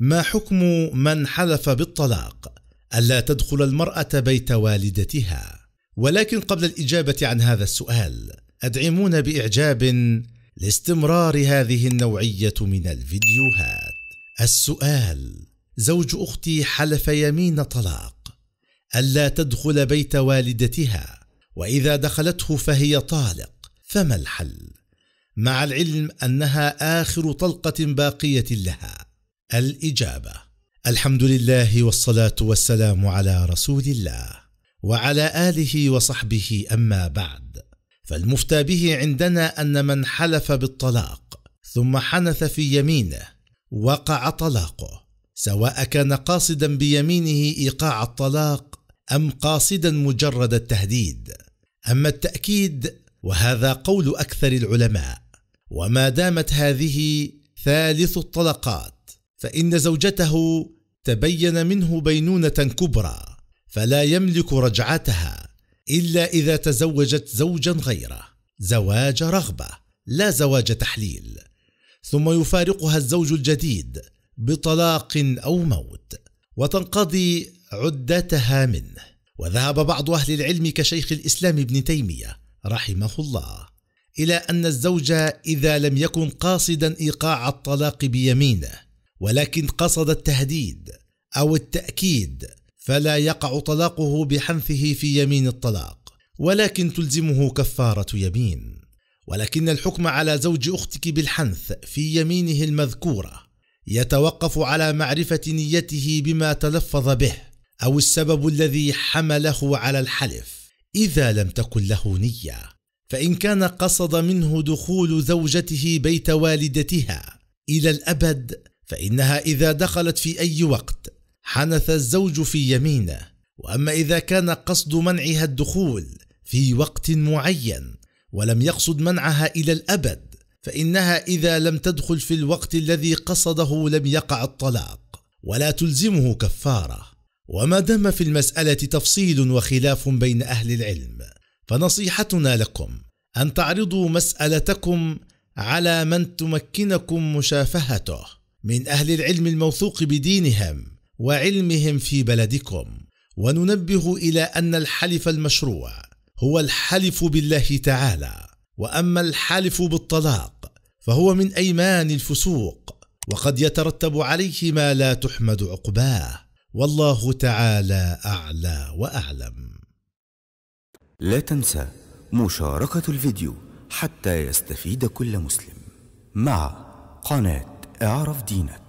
ما حكم من حلف بالطلاق الا تدخل المراه بيت والدتها ولكن قبل الاجابه عن هذا السؤال ادعمونا باعجاب لاستمرار هذه النوعيه من الفيديوهات السؤال زوج اختي حلف يمين طلاق الا تدخل بيت والدتها واذا دخلته فهي طالق فما الحل مع العلم انها اخر طلقه باقيه لها الإجابة الحمد لله والصلاة والسلام على رسول الله وعلى آله وصحبه أما بعد فالمفتى به عندنا أن من حلف بالطلاق ثم حنث في يمينه وقع طلاقه سواء كان قاصدا بيمينه إيقاع الطلاق أم قاصدا مجرد التهديد أما التأكيد وهذا قول أكثر العلماء وما دامت هذه ثالث الطلقات فإن زوجته تبين منه بينونة كبرى فلا يملك رجعتها إلا إذا تزوجت زوجا غيره زواج رغبة لا زواج تحليل ثم يفارقها الزوج الجديد بطلاق أو موت وتنقضي عدتها منه وذهب بعض أهل العلم كشيخ الإسلام ابن تيمية رحمه الله إلى أن الزوج إذا لم يكن قاصدا إيقاع الطلاق بيمينه ولكن قصد التهديد أو التأكيد فلا يقع طلاقه بحنثه في يمين الطلاق ولكن تلزمه كفارة يمين ولكن الحكم على زوج أختك بالحنث في يمينه المذكورة يتوقف على معرفة نيته بما تلفظ به أو السبب الذي حمله على الحلف إذا لم تكن له نية فإن كان قصد منه دخول زوجته بيت والدتها إلى الأبد فإنها إذا دخلت في أي وقت حنث الزوج في يمينه وأما إذا كان قصد منعها الدخول في وقت معين ولم يقصد منعها إلى الأبد فإنها إذا لم تدخل في الوقت الذي قصده لم يقع الطلاق ولا تلزمه كفارة وما دام في المسألة تفصيل وخلاف بين أهل العلم فنصيحتنا لكم أن تعرضوا مسألتكم على من تمكنكم مشافهته من أهل العلم الموثوق بدينهم وعلمهم في بلدكم وننبه إلى أن الحلف المشروع هو الحلف بالله تعالى وأما الحلف بالطلاق فهو من أيمان الفسوق وقد يترتب عليه ما لا تحمد عقباه والله تعالى أعلى وأعلم لا تنسى مشاركة الفيديو حتى يستفيد كل مسلم مع قناه اعرف دينك